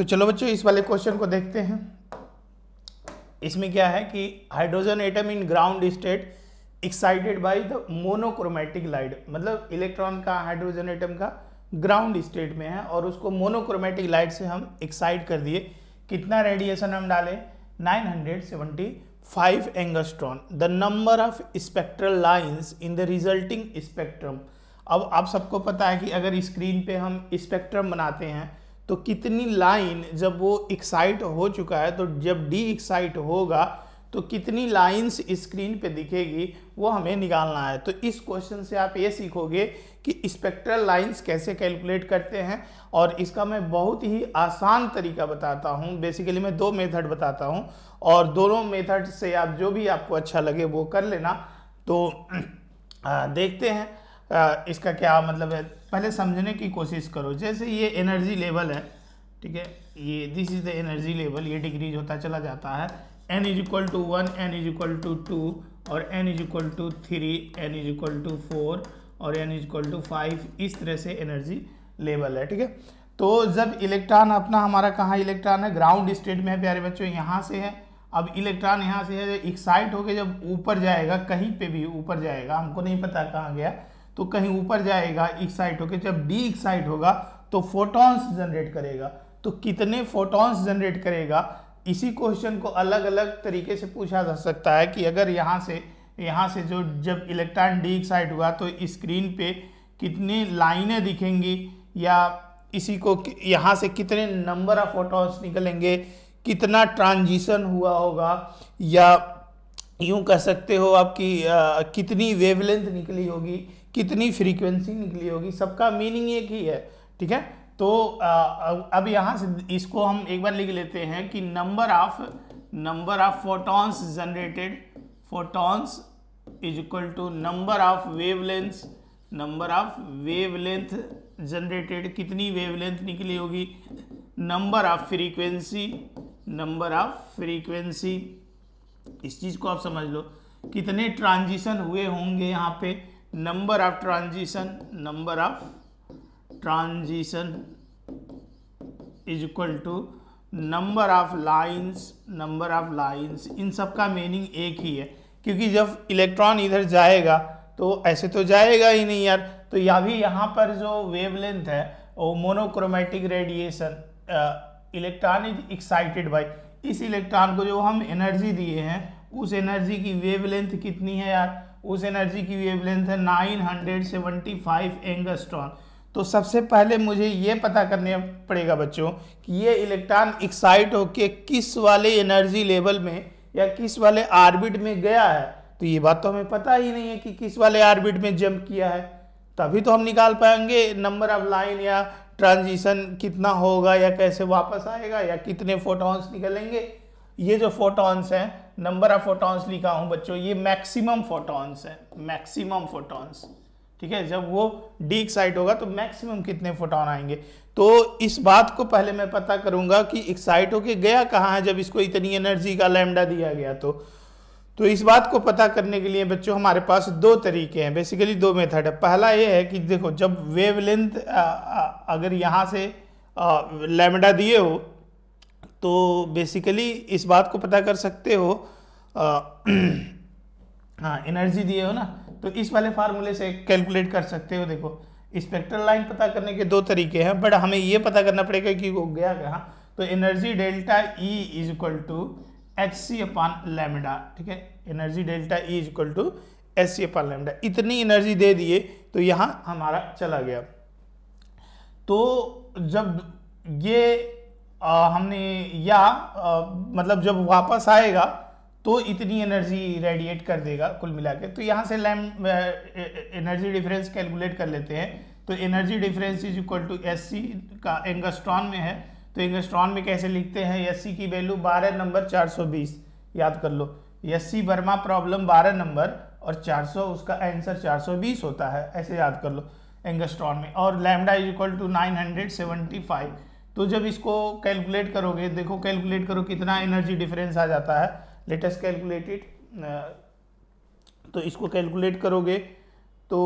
तो चलो बच्चों इस वाले क्वेश्चन को देखते हैं इसमें क्या है कि hydrogen atom in ground state excited by the monochromatic light मतलब इलेक्ट्रॉन का हाइड्रोजन एटम का ग्राउंड स्टेट में है और उसको मोनोक्रोमेटिक लाइट से हम एक्साइट कर दिए कितना रेडिएशन हम डालें 975 angstrom the number of spectral lines in the resulting spectrum अब आप सबको पता है कि अगर स्क्रीन पे हम स्पेक्ट्रम बनाते हैं तो कितनी लाइन जब वो एक्साइट हो चुका है तो जब डी एक्साइट होगा तो कितनी लाइंस स्क्रीन पे दिखेगी वो हमें निकालना है तो इस क्वेश्चन से आप ये सीखोगे कि स्पेक्ट्रल लाइंस कैसे कैलकुलेट करते हैं और इसका मैं बहुत ही आसान तरीका बताता हूँ बेसिकली मैं दो मेथड बताता हूँ और दोनों मेथड से आप जो भी आपको अच्छा लगे वो कर लेना तो आ, देखते हैं इसका क्या मतलब है पहले समझने की कोशिश करो जैसे ये एनर्जी लेवल है ठीक है ये this is the energy level ये डिग्रीज होता चला जाता है n is equal to one n is equal to two और n is equal to three n is equal to four और n is equal to five इस तरह से एनर्जी लेवल है ठीक है तो जब इलेक्ट्रॉन अपना हमारा कहाँ इलेक्ट्रॉन है ग्राउंड स्टेट में है प्यारे बच्चों यहाँ से है अब इलेक्ट्रॉन यहाँ से है एक्साइट होकर जब ऊपर जाएगा कहीं पे भी ऊपर जाएगा हमको नहीं पता कहाँ गया तो कहीं ऊपर जाएगा एक्साइट होकर जब डी एक्साइट होगा तो फोटॉन्स जनरेट करेगा तो कितने फोटॉन्स जनरेट करेगा इसी क्वेश्चन को अलग अलग तरीके से पूछा जा सकता है कि अगर यहाँ से यहाँ से जो जब इलेक्ट्रॉन डी एक्साइट हुआ तो स्क्रीन पे कितनी लाइनें दिखेंगी या इसी को यहाँ से कितने नंबर ऑफ फोटॉन्स निकलेंगे कितना ट्रांजिशन हुआ होगा या यूं कह सकते हो आपकी कितनी वेवलेंथ निकली होगी कितनी फ्रीक्वेंसी निकली होगी सबका मीनिंग एक ही है ठीक है तो अब यहाँ से इसको हम एक बार लिख लेते हैं कि number of number of photons generated photons is equal to number of wavelength number of wavelength generated कितनी वेवलेंथ निकली होगी number of frequency number of frequency इस चीज़ को आप समझ लो कितने ट्रांजिशन हुए होंगे यहाँ पे number of transition number of transition is equal to number of lines number of lines इन सब का मीनिंग एक ही है क्योंकि जब इलेक्ट्रॉन इधर जाएगा तो ऐसे तो जाएगा ही नहीं यार तो या भी यहाँ पर जो वेवलेंथ है वो monochromatic radiation electron is excited by इस इलेक्ट्रॉन को जो हम एनर्जी दिए हैं उस एनर्जी की वेवलेंथ कितनी है यार उस एनर्जी की वेवलेंथ है 975 एंगस्ट्रॉन तो सबसे पहले मुझे ये पता करने पड़ेगा बच्चों कि ये इलेक्ट्रॉन एक्साइट होके किस वाले एनर्जी लेवल में या किस वाले आर्बिट में गया है तो ये बात तो हमें पता ही नहीं है कि किस वाले आर्बिट में जंप किया है तभी तो हम निकाल पाएंगे नंबर ऑफ लाइन या ट्रांजिशन कितना होगा या कैसे वापस आएगा या कितने फोटॉन्स निकलेंगे ये जो फोटॉन्स हैं नंबर ऑफ फोटॉन्स लिखा हूं बच्चों ये मैक्सिमम फोटॉन्स है मैक्सिमम फोटॉन्स ठीक है जब वो डी एक्साइट होगा तो मैक्सिमम कितने फोटोन आएंगे तो इस बात को पहले मैं पता करूंगा कि एक्साइट होके गया कहाँ है जब इसको इतनी एनर्जी का लैमडा दिया गया तो तो इस बात को पता करने के लिए बच्चों हमारे पास दो तरीके हैं बेसिकली दो मेथड है पहला ये है कि देखो जब वेवलेंथ अगर यहाँ से लैमडा दिए हो तो बेसिकली इस बात को पता कर सकते हो हाँ एनर्जी दिए हो ना तो इस वाले फार्मूले से कैलकुलेट कर सकते हो देखो स्पेक्ट्रल लाइन पता करने के दो तरीके हैं बट हमें ये पता करना पड़ेगा कि वो गया कहाँ तो energy delta E is equal to h c upon lambda ठीक है energy delta E is equal to h c upon lambda इतनी एनर्जी दे दिए तो यहाँ हमारा चला गया तो जब ये आ, हमने या आ, मतलब जब वापस आएगा तो इतनी एनर्जी रेडिएट कर देगा कुल मिला के तो यहाँ से लैम एनर्जी डिफरेंस कैलकुलेट कर लेते हैं तो energy difference is equal to S C का एंगस्ट्रॉन में है तो एंगस्ट्रॉन में कैसे लिखते हैं एस सी की वैल्यू बारह नंबर चार सौ बीस याद कर लो एस सी वर्मा प्रॉब्लम बारह नंबर और चार सौ उसका आंसर चार सौ बीस होता है ऐसे याद कर लो एंगस्ट्रॉन में और lambda is equal to nine hundred seventy five तो जब इसको कैलकुलेट करोगे देखो कैलकुलेट करो कितना एनर्जी डिफरेंस आ जाता है लेटेस्ट कैलकुलेटेड तो इसको कैलकुलेट करोगे तो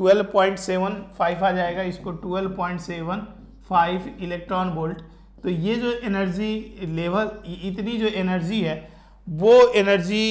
12.75 आ जाएगा इसको 12.75 इलेक्ट्रॉन वोल्ट तो ये जो एनर्जी लेवल इतनी जो एनर्जी है वो एनर्जी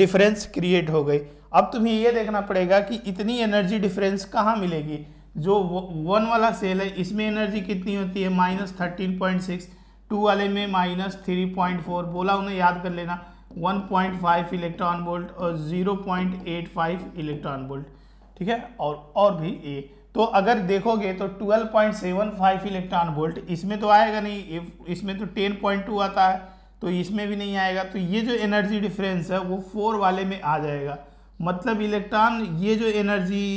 डिफरेंस क्रिएट हो गई अब तुम्हें ये देखना पड़ेगा कि इतनी एनर्जी डिफरेंस कहाँ मिलेगी जो वन वाला सेल है इसमें एनर्जी कितनी होती है minus thirteen point six two वाले में माइनस थ्री पॉइंट फोर बोला उन्हें याद कर लेना one point five electron volt और zero point eight five electron volt ठीक है और और भी ए तो अगर देखोगे तो twelve point seven five electron volt इसमें तो आएगा नहीं इसमें तो टेन पॉइंट टू आता है तो इसमें भी नहीं आएगा तो ये जो एनर्जी डिफरेंस है वो फोर वाले में आ जाएगा मतलब इलेक्ट्रॉन ये जो एनर्जी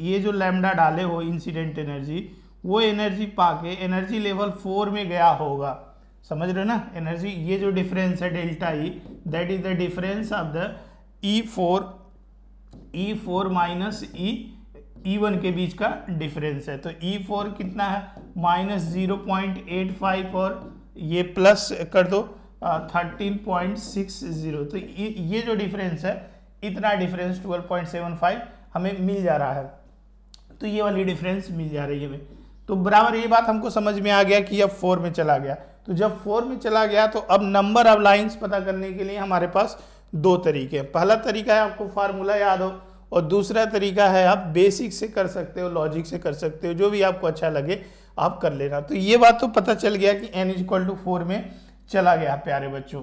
ये जो लैम्डा डाले हो इंसिडेंट एनर्जी वो एनर्जी पाके एनर्जी लेवल फोर में गया होगा समझ रहे हो ना एनर्जी ये जो डिफरेंस है delta E that is the difference of the E four E four minus E E one के बीच का डिफरेंस है तो ई e फोर कितना है minus zero point eight five और ये प्लस कर दो थर्टीन पॉइंट सिक्स ज़ीरो तो ये ये जो डिफरेंस है इतना difference twelve point seven five हमें मिल जा रहा है तो ये वाली डिफरेंस मिल जा रही है हमें तो बराबर ये बात हमको समझ में आ गया कि अब फोर में चला गया तो जब फोर में चला गया तो अब नंबर ऑफ लाइन्स पता करने के लिए हमारे पास दो तरीके हैं पहला तरीका है आपको फार्मूला याद हो और दूसरा तरीका है आप बेसिक से कर सकते हो लॉजिक से कर सकते हो जो भी आपको अच्छा लगे आप कर लेना तो ये बात तो पता चल गया कि n is equal to four में चला गया प्यारे बच्चों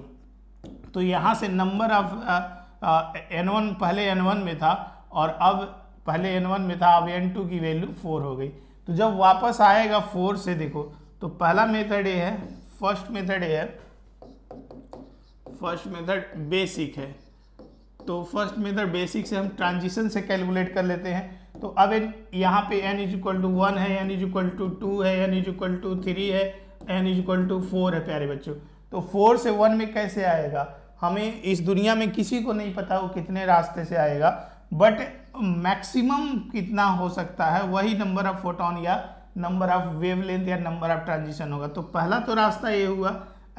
तो यहाँ से नंबर ऑफ एन वन पहले एन वन में था और अब पहले एन वन में था अब एन टू की वैल्यू फोर हो गई तो जब वापस आएगा फोर से देखो तो पहला मेथड ये है फर्स्ट मेथड ये है फर्स्ट मेथड बेसिक है तो फर्स्ट मेथड बेसिक से हम ट्रांजिशन से कैलकुलेट कर लेते हैं तो अब एन यहाँ पे n is equal to one है n is equal to two है n is equal to three है n is equal to four है प्यारे बच्चों तो फोर से वन में कैसे आएगा हमें इस दुनिया में किसी को नहीं पता वो कितने रास्ते से आएगा बट मैक्सिमम कितना हो सकता है वही नंबर ऑफ फोटोन या नंबर ऑफ वेवलेंथ या नंबर ऑफ ट्रांजिशन होगा तो पहला तो रास्ता ये हुआ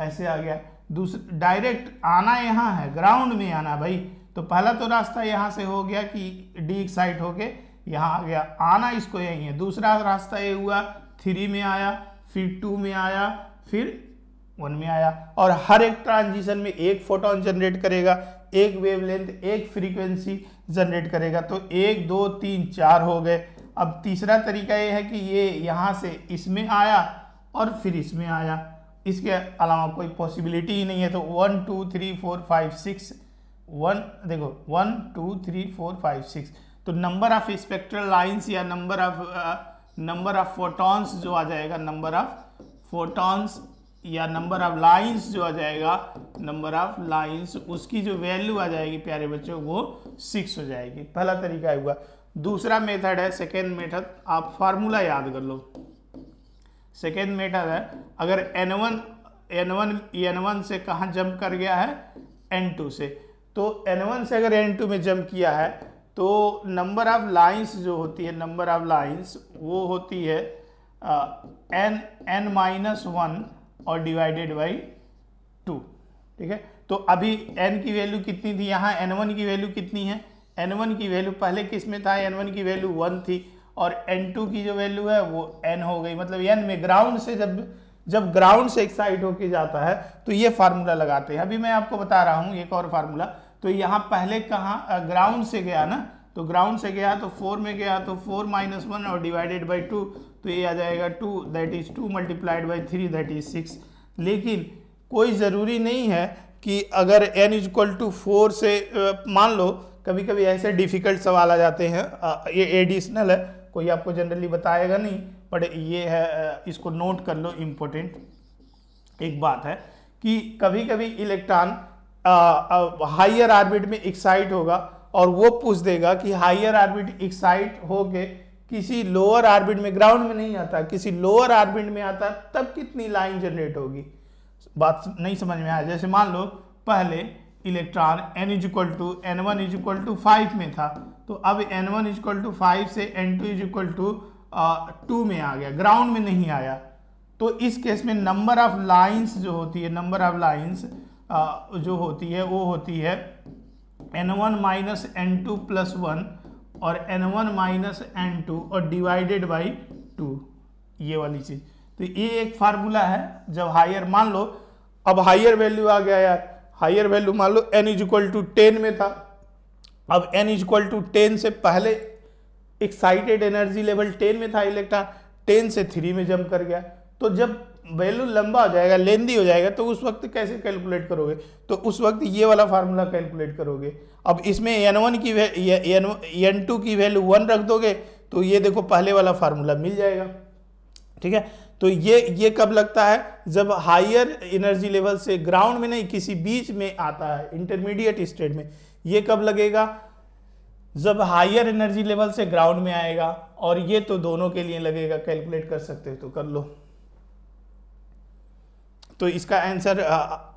ऐसे आ गया दूसरा डायरेक्ट आना यहाँ है ग्राउंड में आना भाई तो पहला तो रास्ता यहाँ से हो गया कि डी एक्साइट होके यहाँ आ गया आना इसको यही है दूसरा रास्ता ये हुआ थ्री में आया फिर टू में आया फिर वन में आया और हर एक ट्रांजिशन में एक फोटोन जनरेट करेगा एक वेवलेंथ एक फ्रीक्वेंसी जनरेट करेगा तो एक दो तीन चार हो गए अब तीसरा तरीका ये है कि ये यहाँ से इसमें आया और फिर इसमें आया इसके अलावा कोई पॉसिबिलिटी ही नहीं है तो one two three four five six one देखो one two three four five six तो नंबर ऑफ स्पेक्ट्रल लाइंस या number of number of photons जो आ जाएगा नंबर ऑफ फोटॉन्स या नंबर ऑफ लाइंस जो आ जाएगा नंबर ऑफ लाइंस उसकी जो वैल्यू आ जाएगी प्यारे बच्चों वो सिक्स हो जाएगी पहला तरीका हुआ दूसरा मेथड है सेकेंड मेथड आप फार्मूला याद कर लो सेकेंड मेथड है अगर n one n one n one से कहाँ जंप कर गया है एन टू से तो एन वन से अगर एन टू में जंप किया है तो नंबर ऑफ लाइंस जो होती है नंबर ऑफ लाइंस वो होती है एन एन माइनस वन और डिवाइडेड बाई टू ठीक है तो अभी एन की वैल्यू कितनी थी यहाँ एन वन की वैल्यू कितनी है एन वन की वैल्यू पहले किस में था एन वन की वैल्यू वन थी और एन टू की जो वैल्यू है वो एन हो गई मतलब एन में ग्राउंड से जब जब ग्राउंड से एक्साइट होके जाता है तो ये फार्मूला लगाते हैं अभी मैं आपको बता रहा हूँ एक और फार्मूला तो यहाँ पहले कहाँ ग्राउंड से गया ना तो ग्राउंड से गया तो फोर में गया तो फोर माइनस वन और डिवाइडेड बाई टू तो ये आ जाएगा two that is two multiplied by three that is six लेकिन कोई ज़रूरी नहीं है कि अगर n is equal to four से मान लो कभी कभी ऐसे डिफ़िकल्ट सवाल आ जाते हैं ये एडिशनल है कोई आपको जनरली बताएगा नहीं बट ये है इसको नोट कर लो इम्पोर्टेंट एक बात है कि कभी कभी इलेक्ट्रॉन हाइयर आर्बिट में एक्साइट होगा और वो पूछ देगा कि हाइयर आर्बिट एक्साइट हो के किसी लोअर आर्बिट में ग्राउंड में नहीं आता किसी लोअर आर्बिट में आता तब कितनी लाइन जनरेट होगी बात नहीं समझ में आया जैसे मान लो पहले electron n is equal to n one is equal to five में था तो अब n one is equal to five से n two is equal to two में आ गया ग्राउंड में नहीं आया तो इस केस में नंबर ऑफ लाइंस जो होती है नंबर ऑफ लाइंस जो होती है वो होती है n one minus n two plus one और n one minus n two और डिवाइडेड बाई टू ये वाली चीज़ तो ये एक फार्मूला है जब हायर मान लो अब हायर वैल्यू आ गया यार हायर वैल्यू मान लो n is equal to ten में था अब n is equal to ten से पहले एक्साइटेड एनर्जी लेवल टेन में था इलेक्ट्रॉन टेन से थ्री में जम्प कर गया तो जब वैल्यू लंबा हो जाएगा लेंदी हो जाएगा तो उस वक्त कैसे कैलकुलेट करोगे तो उस वक्त ये वाला फार्मूला कैलकुलेट करोगे अब इसमें एन वन की एन टू की वैल्यू वन रख दोगे तो ये देखो पहले वाला फार्मूला मिल जाएगा ठीक है तो ये ये कब लगता है जब हायर एनर्जी लेवल से ग्राउंड में नहीं किसी बीच में आता है इंटरमीडिएट स्टेट में ये कब लगेगा जब हायर एनर्जी लेवल से ग्राउंड में आएगा और ये तो दोनों के लिए लगेगा कैलकुलेट कर सकते हो तो कर लो तो इसका आंसर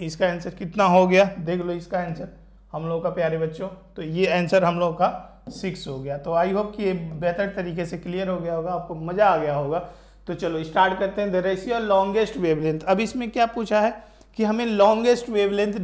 इसका आंसर कितना हो गया देख लो इसका आंसर हम लोगों का प्यारे बच्चों तो ये आंसर हम लोगों का सिक्स हो गया तो आई होप कि ये बेहतर तरीके से क्लियर हो गया होगा आपको मज़ा आ गया होगा तो चलो स्टार्ट करते हैं द रेशियो लॉन्गेस्ट वेवलेंथ अब इसमें क्या पूछा है कि हमें लॉन्गेस्ट वेवलेंथ